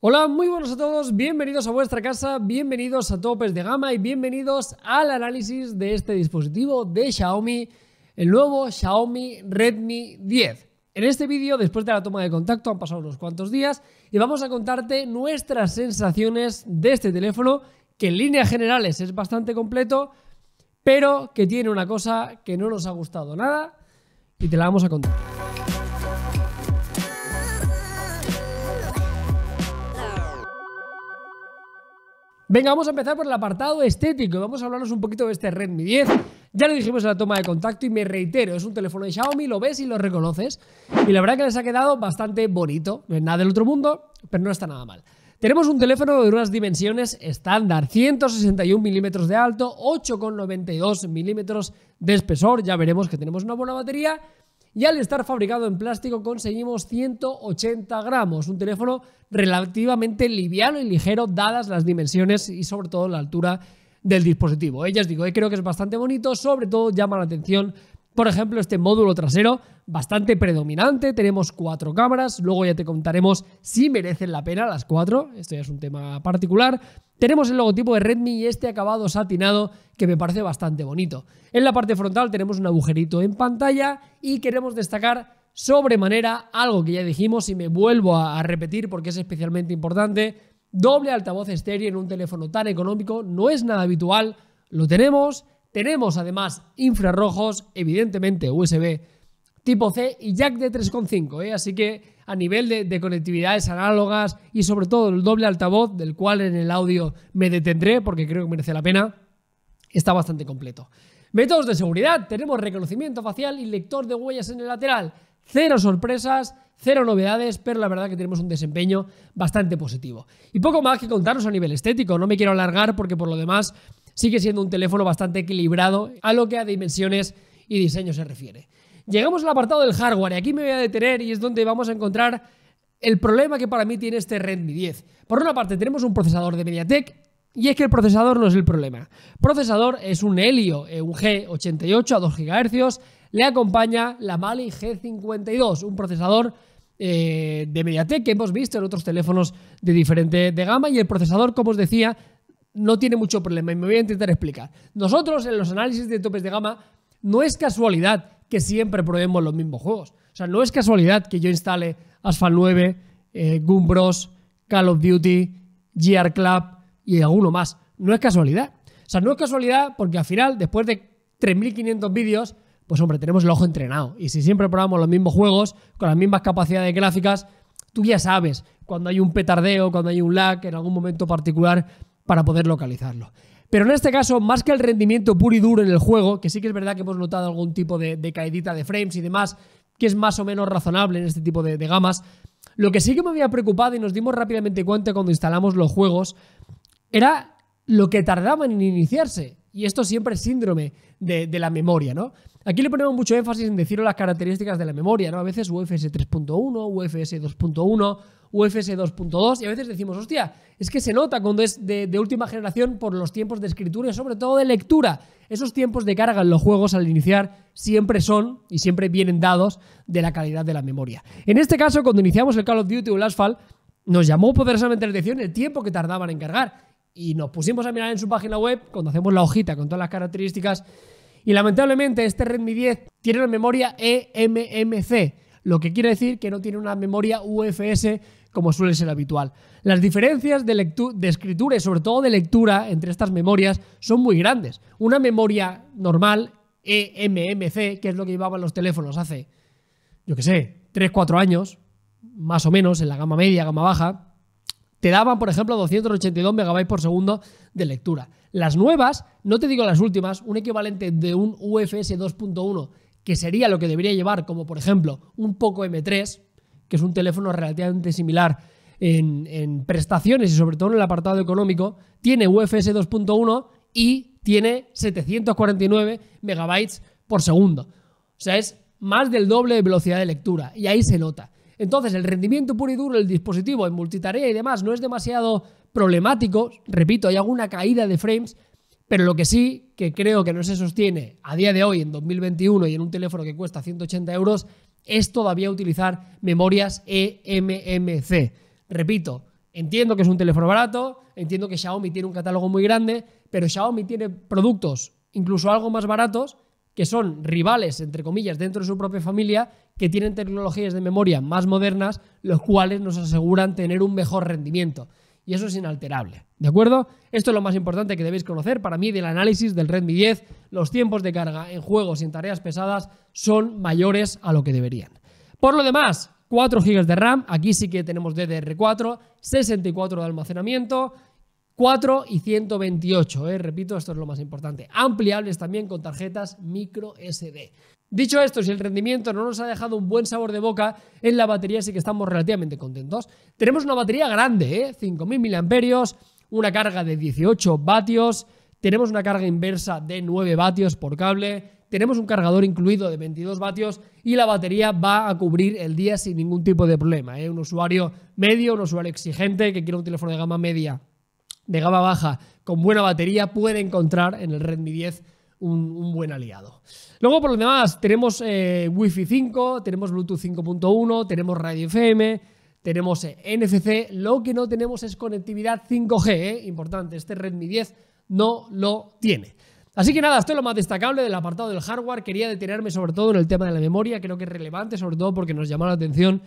Hola, muy buenos a todos, bienvenidos a vuestra casa, bienvenidos a Topes de Gama y bienvenidos al análisis de este dispositivo de Xiaomi, el nuevo Xiaomi Redmi 10. En este vídeo, después de la toma de contacto, han pasado unos cuantos días y vamos a contarte nuestras sensaciones de este teléfono, que en líneas generales es bastante completo, pero que tiene una cosa que no nos ha gustado nada y te la vamos a contar. Venga, vamos a empezar por el apartado estético. Vamos a hablarnos un poquito de este Redmi 10. Ya lo dijimos en la toma de contacto y me reitero, es un teléfono de Xiaomi, lo ves y lo reconoces. Y la verdad que les ha quedado bastante bonito. No es nada del otro mundo, pero no está nada mal. Tenemos un teléfono de unas dimensiones estándar, 161 milímetros de alto, 8,92 milímetros de espesor. Ya veremos que tenemos una buena batería y al estar fabricado en plástico conseguimos 180 gramos, un teléfono relativamente liviano y ligero dadas las dimensiones y sobre todo la altura del dispositivo. os digo, eh, creo que es bastante bonito, sobre todo llama la atención por ejemplo, este módulo trasero bastante predominante, tenemos cuatro cámaras, luego ya te contaremos si merecen la pena las cuatro, esto ya es un tema particular. Tenemos el logotipo de Redmi y este acabado satinado que me parece bastante bonito. En la parte frontal tenemos un agujerito en pantalla y queremos destacar sobremanera algo que ya dijimos y me vuelvo a repetir porque es especialmente importante, doble altavoz estéreo en un teléfono tan económico no es nada habitual, lo tenemos, tenemos además infrarrojos, evidentemente USB tipo C y jack de 3,5, ¿eh? así que a nivel de, de, conectividades análogas y sobre todo el doble altavoz, del cual en el audio me detendré porque creo que merece la pena, está bastante completo. Métodos de seguridad, tenemos reconocimiento facial y lector de huellas en el lateral, cero sorpresas, cero novedades, pero la verdad que tenemos un desempeño bastante positivo. Y poco más que contaros a nivel estético, no me quiero alargar porque por lo demás sigue siendo un teléfono bastante equilibrado a lo que a dimensiones y diseño se refiere. Llegamos al apartado del hardware y aquí me voy a detener y es donde vamos a encontrar el problema que para mí tiene este Redmi 10. Por una parte tenemos un procesador de MediaTek y es que el procesador no es el problema. Procesador es un Helio eh, un G88 a 2 GHz, le acompaña la Mali G52, un procesador eh, de MediaTek que hemos visto en otros teléfonos de diferente de gama y el procesador, como os decía, no tiene mucho problema y me voy a intentar explicar. Nosotros en los análisis de topes de gama no es casualidad que siempre probemos los mismos juegos. O sea, no es casualidad que yo instale Asphalt 9, eh, Call of Duty, GR Club y alguno más. No es casualidad. O sea, no es casualidad porque al final, después de 3.500 vídeos, pues hombre, tenemos el ojo entrenado. Y si siempre probamos los mismos juegos, con las mismas capacidades gráficas, tú ya sabes cuando hay un petardeo, cuando hay un lag en algún momento particular para poder localizarlo. Pero en este caso, más que el rendimiento puro y duro en el juego, que sí que es verdad que hemos notado algún tipo de, caída de frames y demás, que es más o menos razonable en este tipo de, gamas, lo que sí que me había preocupado y nos dimos rápidamente cuenta cuando instalamos los juegos era lo que tardaban en iniciarse. Y esto siempre es síndrome de la memoria, ¿no? Aquí le ponemos mucho énfasis en decir las características de la memoria, ¿no? A veces UFS 3.1, UFS 2.1, UFS 2.2 y a veces decimos, hostia, es que se nota cuando es de, última generación por los tiempos de escritura y sobre todo de lectura. Esos tiempos de carga en los juegos al iniciar siempre son y siempre vienen dados de la calidad de la memoria. En este caso, cuando iniciamos el Call of Duty o el Asphalt, nos llamó poderosamente la atención el tiempo que tardaban en cargar y nos pusimos a mirar en su página web, cuando hacemos la hojita con todas las características y lamentablemente este Redmi 10 tiene una memoria eMMC, lo que quiere decir que no tiene una memoria UFS como suele ser habitual. Las diferencias de, escritura y sobre todo de lectura entre estas memorias son muy grandes. Una memoria normal, EMMC, que es lo que llevaban los teléfonos hace, yo qué sé, 3-4 años, más o menos, en la gama media, gama baja, te daban, por ejemplo, 282 MB por segundo de lectura. Las nuevas, no te digo las últimas, un equivalente de un UFS 2.1, que sería lo que debería llevar, como por ejemplo un Poco M3, que es un teléfono relativamente similar en, prestaciones y sobre todo en el apartado económico, tiene UFS 2.1 y tiene 749 megabytes por segundo. O sea, es más del doble de velocidad de lectura y ahí se nota. Entonces, el rendimiento puro y duro del dispositivo en multitarea y demás no es demasiado problemático. Repito, hay alguna caída de frames, pero lo que sí que creo que no se sostiene a día de hoy, en 2021, y en un teléfono que cuesta 180 euros, es todavía utilizar memorias eMMC. Repito, entiendo que es un teléfono barato, entiendo que Xiaomi tiene un catálogo muy grande, pero Xiaomi tiene productos incluso algo más baratos que son rivales, entre comillas, dentro de su propia familia que tienen tecnologías de memoria más modernas, los cuales nos aseguran tener un mejor rendimiento. Y eso es inalterable. ¿De acuerdo? Esto es lo más importante que debéis conocer para mí del análisis del Redmi 10. Los tiempos de carga en juegos y en tareas pesadas son mayores a lo que deberían. Por lo demás, 4 GB de RAM, aquí sí que tenemos DDR4, 64 de almacenamiento, 4 y 128, ¿eh? repito, esto es lo más importante. Ampliables también con tarjetas micro SD. Dicho esto, si el rendimiento no nos ha dejado un buen sabor de boca, en la batería sí que estamos relativamente contentos. Tenemos una batería grande, ¿eh? 5.000 mAh, una carga de 18 vatios, tenemos una carga inversa de 9 vatios por cable, tenemos un cargador incluido de 22 vatios y la batería va a cubrir el día sin ningún tipo de problema. ¿eh? Un usuario medio, un usuario exigente que quiere un teléfono de gama media, de gama baja, con buena batería, puede encontrar en el Redmi 10 un, buen aliado. Luego, por lo demás, tenemos eh, Wi-Fi 5, tenemos Bluetooth 5.1, tenemos Radio FM, tenemos eh, NFC. Lo que no tenemos es conectividad 5G, eh, importante. Este Redmi 10 no lo tiene. Así que nada, esto es lo más destacable del apartado del hardware. Quería detenerme sobre todo en el tema de la memoria, creo que es relevante, sobre todo porque nos llama la atención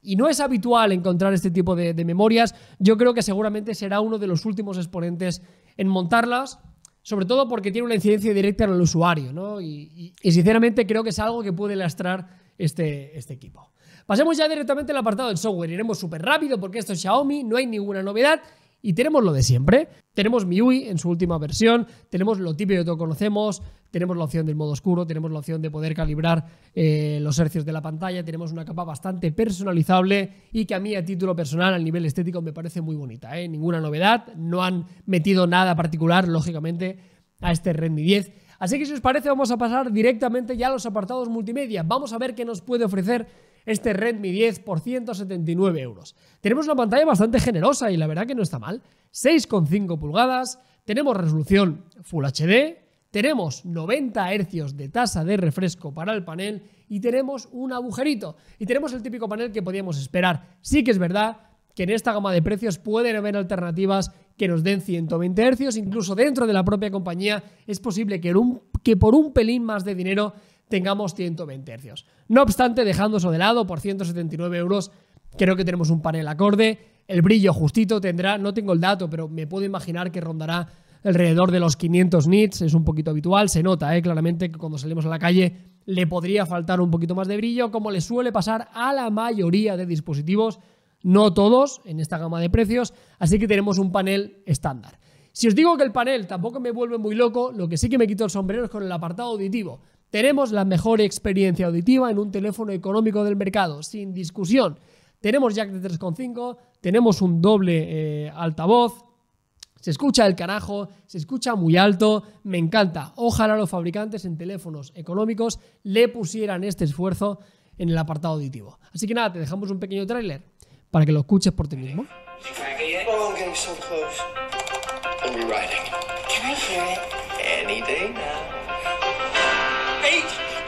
y no es habitual encontrar este tipo de, memorias, yo creo que seguramente será uno de los últimos exponentes en montarlas sobre todo porque tiene una incidencia directa en el usuario, ¿no? Y, sinceramente creo que es algo que puede lastrar este, este equipo. Pasemos ya directamente al apartado del software, iremos súper rápido porque esto es Xiaomi, no hay ninguna novedad y tenemos lo de siempre. Tenemos MIUI en su última versión, tenemos lo típico que todos conocemos, tenemos la opción del modo oscuro, tenemos la opción de poder calibrar eh, los hercios de la pantalla, tenemos una capa bastante personalizable y que a mí a título personal, al nivel estético, me parece muy bonita. ¿eh? Ninguna novedad, no han metido nada particular, lógicamente, a este Redmi 10. Así que si os parece vamos a pasar directamente ya a los apartados multimedia. Vamos a ver qué nos puede ofrecer este Redmi 10 por 179 euros. Tenemos una pantalla bastante generosa y la verdad que no está mal. 6,5 pulgadas, tenemos resolución Full HD, tenemos 90 Hz de tasa de refresco para el panel y tenemos un agujerito. Y tenemos el típico panel que podíamos esperar. Sí que es verdad que en esta gama de precios pueden haber alternativas que nos den 120 Hz, incluso dentro de la propia compañía es posible que, que por un pelín más de dinero tengamos 120 Hz. No obstante, dejando eso de lado, por 179 euros creo que tenemos un panel acorde, el brillo justito tendrá, no tengo el dato, pero me puedo imaginar que rondará alrededor de los 500 nits, es un poquito habitual, se nota eh, claramente que cuando salimos a la calle le podría faltar un poquito más de brillo, como le suele pasar a la mayoría de dispositivos, no todos en esta gama de precios, así que tenemos un panel estándar. Si os digo que el panel tampoco me vuelve muy loco, lo que sí que me quito el sombrero es con el apartado auditivo. Tenemos la mejor experiencia auditiva en un teléfono económico del mercado, sin discusión. Tenemos jack de 3.5, tenemos un doble eh, altavoz, se escucha el carajo, se escucha muy alto, me encanta. Ojalá los fabricantes en teléfonos económicos le pusieran este esfuerzo en el apartado auditivo. Así que nada, te dejamos un pequeño tráiler para que lo escuches por ti mismo. Oh,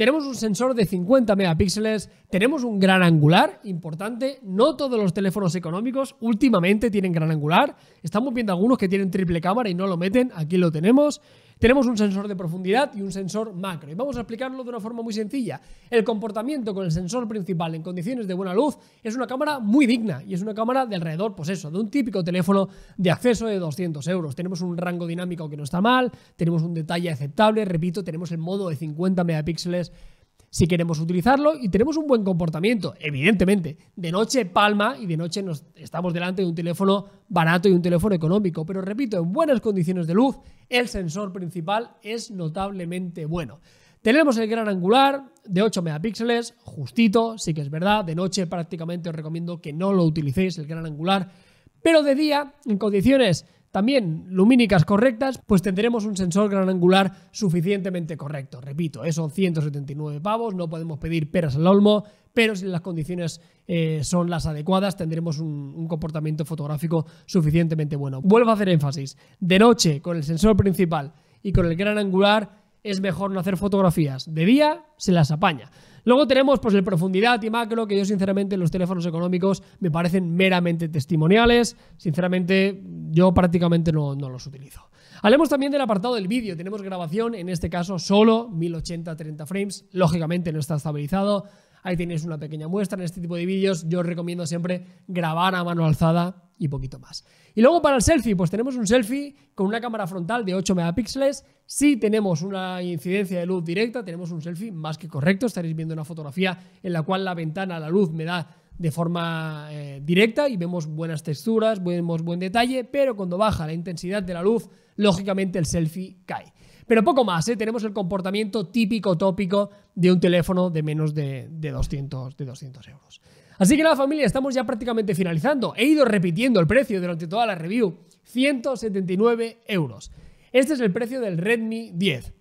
Tenemos un sensor de 50 megapíxeles, tenemos un gran angular, importante, no todos los teléfonos económicos últimamente tienen gran angular, estamos viendo algunos que tienen triple cámara y no lo meten, aquí lo tenemos. Tenemos un sensor de profundidad y un sensor macro. Y vamos a explicarlo de una forma muy sencilla. El comportamiento con el sensor principal en condiciones de buena luz es una cámara muy digna y es una cámara de alrededor, pues eso, de un típico teléfono de acceso de 200 euros. Tenemos un rango dinámico que no está mal, tenemos un detalle aceptable, repito, tenemos el modo de 50 megapíxeles si queremos utilizarlo y tenemos un buen comportamiento, evidentemente. De noche palma y de noche nos estamos delante de un teléfono barato y un teléfono económico, pero repito, en buenas condiciones de luz, el sensor principal es notablemente bueno. Tenemos el gran angular de 8 megapíxeles, justito, sí que es verdad, de noche prácticamente os recomiendo que no lo utilicéis el gran angular, pero de día, en condiciones también lumínicas correctas, pues tendremos un sensor gran angular suficientemente correcto. Repito, esos eh, son 179 pavos, no podemos pedir peras al olmo, pero si las condiciones eh, son las adecuadas, tendremos un, un, comportamiento fotográfico suficientemente bueno. Vuelvo a hacer énfasis, de noche con el sensor principal y con el gran angular es mejor no hacer fotografías, de día se las apaña. Luego tenemos pues el profundidad y macro, que yo sinceramente los teléfonos económicos me parecen meramente testimoniales, sinceramente yo prácticamente no, los utilizo. Hablemos también del apartado del vídeo. Tenemos grabación, en este caso solo 1080 30 frames. Lógicamente no está estabilizado. Ahí tenéis una pequeña muestra. En este tipo de vídeos yo os recomiendo siempre grabar a mano alzada y poquito más. Y luego para el selfie, pues tenemos un selfie con una cámara frontal de 8 megapíxeles. Si tenemos una incidencia de luz directa, tenemos un selfie más que correcto. Estaréis viendo una fotografía en la cual la ventana, la luz me da de forma eh, directa y vemos buenas texturas, vemos buen detalle, pero cuando baja la intensidad de la luz, lógicamente el selfie cae. Pero poco más, ¿eh? tenemos el comportamiento típico, tópico de un teléfono de menos de, 200, de euros. Así que la familia, estamos ya prácticamente finalizando. He ido repitiendo el precio durante toda la review, 179 euros. Este es el precio del Redmi 10.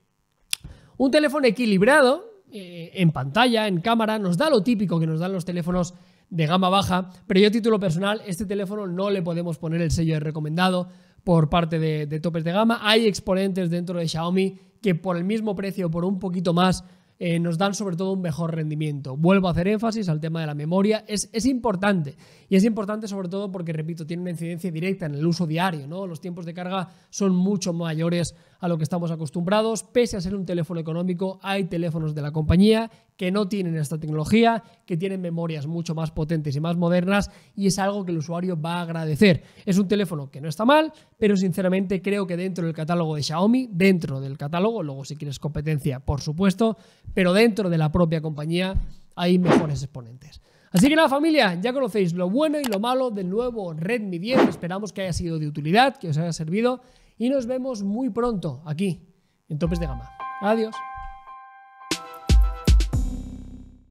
Un teléfono equilibrado eh, en pantalla, en cámara, nos da lo típico que nos dan los teléfonos de gama baja, pero yo a título personal, este teléfono no le podemos poner el sello de recomendado por parte de, topes de gama. Hay exponentes dentro de Xiaomi que por el mismo precio, o por un poquito más, eh, nos dan sobre todo un mejor rendimiento. Vuelvo a hacer énfasis al tema de la memoria, es, es, importante. Y es importante sobre todo porque, repito, tiene una incidencia directa en el uso diario, ¿no? Los tiempos de carga son mucho mayores a lo que estamos acostumbrados. Pese a ser un teléfono económico, hay teléfonos de la compañía que no tienen esta tecnología, que tienen memorias mucho más potentes y más modernas y es algo que el usuario va a agradecer. Es un teléfono que no está mal, pero sinceramente creo que dentro del catálogo de Xiaomi, dentro del catálogo, luego si quieres competencia, por supuesto, pero dentro de la propia compañía hay mejores exponentes. Así que nada familia, ya conocéis lo bueno y lo malo del nuevo Redmi 10, esperamos que haya sido de utilidad, que os haya servido y nos vemos muy pronto aquí en Topes de Gama. Adiós.